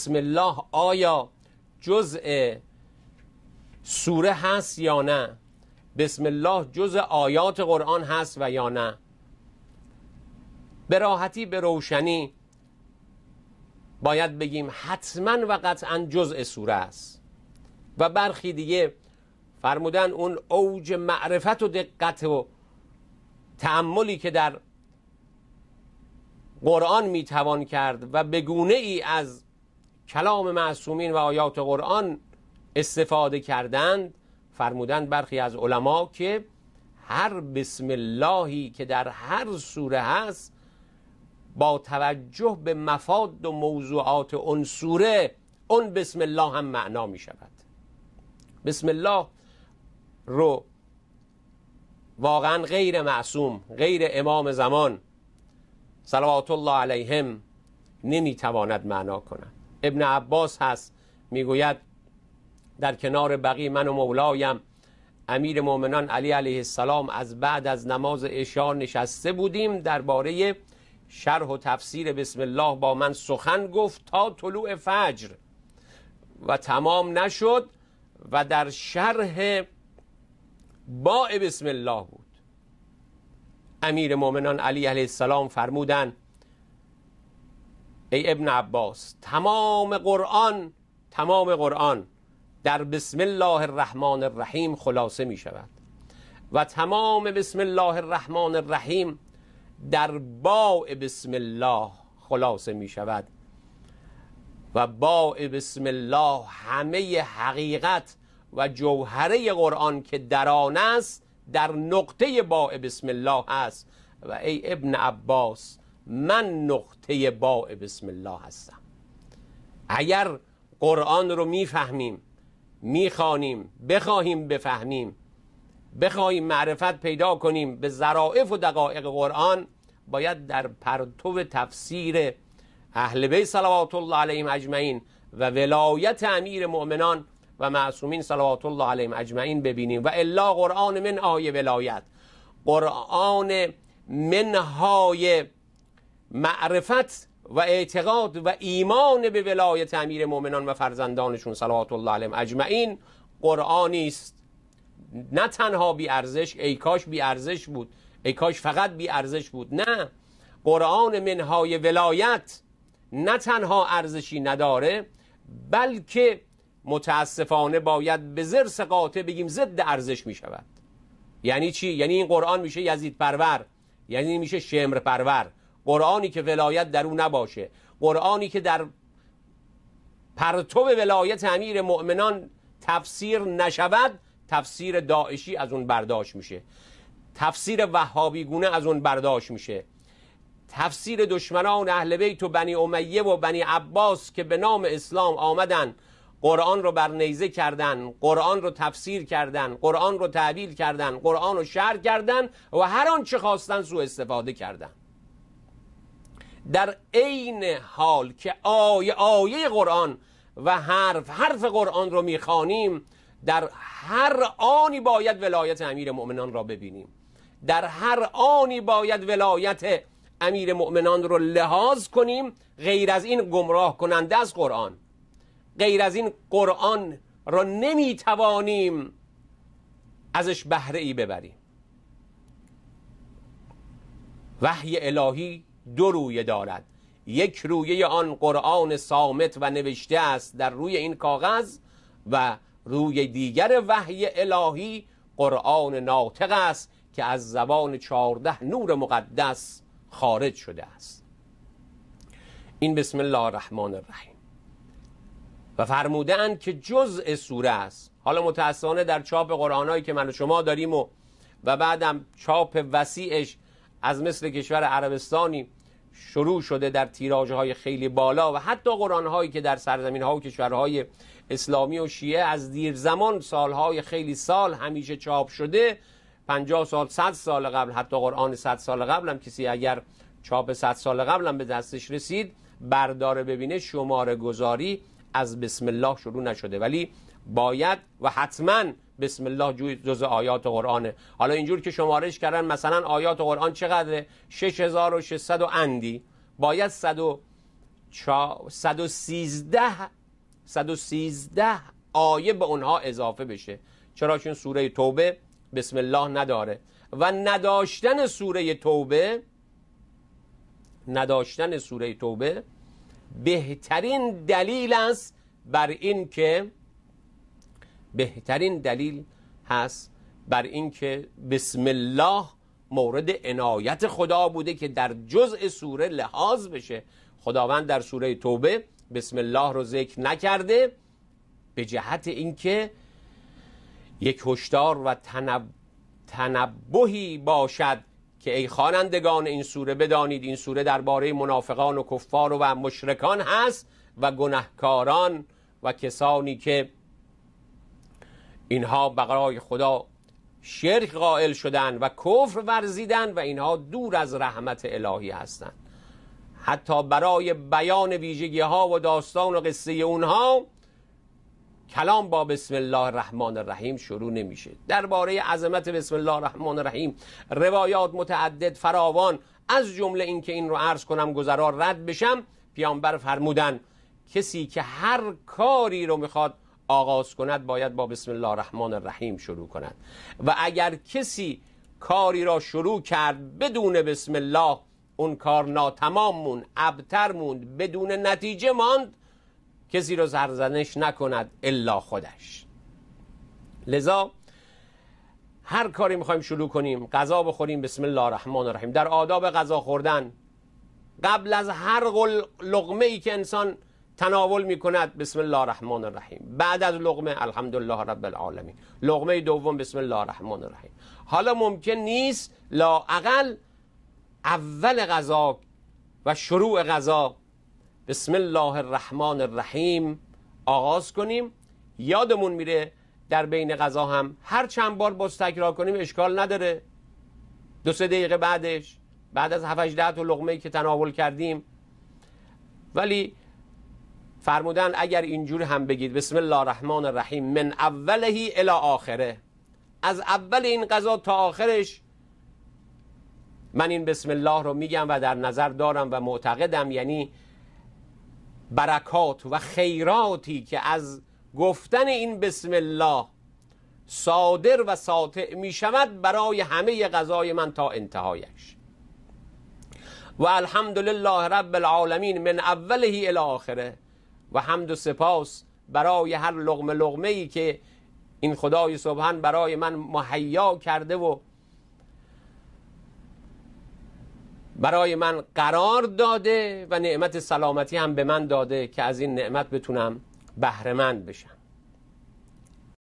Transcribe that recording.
بسم الله آیا جزء سوره هست یا نه بسم الله جزء آیات قرآن هست و یا نه به راحتی به روشنی باید بگیم حتما و قطعا جزء سوره است و برخی دیگه فرمودن اون اوج معرفت و دقت و تعملی که در قرآن میتوان کرد و به گونه ای از کلام معصومین و آیات قرآن استفاده کردند فرمودند برخی از علما که هر بسم اللهی که در هر سوره هست با توجه به مفاد و موضوعات اون سوره اون بسم الله هم معنا می شود بسم الله رو واقعا غیر معصوم غیر امام زمان صلوات الله علیهم نمیتواند معنا کند ابن عباس هست میگوید در کنار بقی من و مولایم امیر مؤمنان علی علیه السلام از بعد از نماز عشا نشسته بودیم درباره شرح و تفسیر بسم الله با من سخن گفت تا طلوع فجر و تمام نشد و در شرح باع بسم الله بود امیر مؤمنان علی علیه السلام فرمودند ای ابن عباس تمام قرآن تمام قرآن در بسم الله الرحمن الرحیم خلاصه می شود و تمام بسم الله الرحمن الرحیم در با بسم الله خلاصه می شود و باع بسم الله همه حقیقت و جوهره قرآن که در آن است در نقطه باع بسم الله است و ای ابن عباس من نقطه باع بسم الله هستم اگر قرآن رو میفهمیم میخوانیم بخواهیم بفهمیم بخواهیم معرفت پیدا کنیم به ظرائف و دقایق قرآن باید در پرتو تفسیر اهل بیت صلوات الله علیهم اجمعین و ولایت امیر مؤمنان و معصومین صلوات الله علیهم اجمعین ببینیم و الا قرآن من آیه ولایت قرآن منهای معرفت و اعتقاد و ایمان به ولایت امیر مؤمنان و فرزندانشون صلوات الله علیهم اجمعین قرآنی است نه تنها بی ارزش ای کاش بی ارزش بود ای کاش فقط بی ارزش بود نه قرآن منهای ولایت نه تنها ارزشی نداره بلکه متاسفانه باید به زرس قاطع بگیم ضد ارزش می شود یعنی چی یعنی این قرآن میشه یزید پرور یعنی میشه شمر پرور قرآنی که ولایت در او نباشه قرآنی که در پرتو ولایت امیر مؤمنان تفسیر نشود تفسیر داعشی از اون برداشت میشه تفسیر وهابی گونه از اون برداشت میشه تفسیر دشمنان اهل بیت و بنی امیه و بنی عباس که به نام اسلام آمدن قرآن رو بر نیزه کردن قرآن رو تفسیر کردن قرآن رو تعبیل کردن قرآن رو شر کردن و هر آنچه خواستن سوء استفاده کردن در عین حال که آیه آیه قرآن و حرف حرف قرآن رو میخوانیم در هر آنی باید ولایت امیر مؤمنان را ببینیم در هر آنی باید ولایت امیر مؤمنان رو لحاظ کنیم غیر از این گمراه کننده از قرآن غیر از این قرآن را نمیتوانیم ازش بهره ای ببریم وحی الهی دو رویه دارد یک رویه آن قرآن سامت و نوشته است در روی این کاغذ و روی دیگر وحی الهی قرآن ناطق است که از زبان چارده نور مقدس خارج شده است این بسم الله الرحمن الرحیم و فرمودن که جزء سوره است حالا متاسفانه در چاپ هایی که من و شما داریم و و بعدم چاپ وسیعش از مثل کشور عربستانی شروع شده در تیراژهای های خیلی بالا و حتی قرآن هایی که در سرزمین ها و کشورهای اسلامی و شیعه از دیر زمان های خیلی سال همیشه چاپ شده 50 سال 100 سال قبل حتی قرآن 100 سال قبل هم کسی اگر چاپ 100 سال قبل هم به دستش رسید برداره ببینه شماره گذاری از بسم الله شروع نشده ولی باید و حتماً بسم الله جوی جز آیات قرآنه حالا اینجور که شمارش کردن مثلا آیات قرآن چقدره 6600 و اندی باید 113 113 آیه به اونها اضافه بشه چرا چون سوره توبه بسم الله نداره و نداشتن سوره توبه نداشتن سوره توبه بهترین دلیل است بر این که بهترین دلیل هست بر اینکه بسم الله مورد عنایت خدا بوده که در جزء سوره لحاظ بشه خداوند در سوره توبه بسم الله رو ذکر نکرده به جهت اینکه یک هشدار و تنب... تنبهی باشد که ای خوانندگان این سوره بدانید این سوره درباره منافقان و کفار و مشرکان هست و گنهکاران و کسانی که اینها برای خدا شرک قائل شدن و کفر ورزیدن و اینها دور از رحمت الهی هستند حتی برای بیان ویژگی ها و داستان و قصه اونها کلام با بسم الله الرحمن الرحیم شروع نمیشه درباره عظمت بسم الله الرحمن الرحیم روایات متعدد فراوان از جمله اینکه این رو عرض کنم گذرا رد بشم پیامبر فرمودن کسی که هر کاری رو میخواد آغاز کند باید با بسم الله الرحمن الرحیم شروع کند و اگر کسی کاری را شروع کرد بدون بسم الله اون کار ناتمام موند ابتر موند بدون نتیجه ماند کسی را زرزنش نکند الا خودش لذا هر کاری میخوایم شروع کنیم غذا بخوریم بسم الله الرحمن الرحیم در آداب غذا خوردن قبل از هر لغمه ای که انسان تناول می بسم الله الرحمن الرحیم بعد از لغمه الحمدلله رب العالمین لغمه دوم بسم الله الرحمن الرحیم حالا ممکن نیست اقل اول غذا و شروع غذا بسم الله الرحمن الرحیم آغاز کنیم یادمون میره در بین غذا هم هر چند بار باز تکرار کنیم اشکال نداره دو سه دقیقه بعدش بعد از 7 تا لغمه که تناول کردیم ولی فرمودن اگر اینجور هم بگید بسم الله الرحمن الرحیم من اولهی الی آخره از اول این قضا تا آخرش من این بسم الله رو میگم و در نظر دارم و معتقدم یعنی برکات و خیراتی که از گفتن این بسم الله صادر و ساطع می شود برای همه غذای من تا انتهایش و الحمدلله رب العالمین من اولهی الی آخره و حمد و سپاس برای هر لغم لغمه ای که این خدای سبحان برای من مهیا کرده و برای من قرار داده و نعمت سلامتی هم به من داده که از این نعمت بتونم بهرمند بشم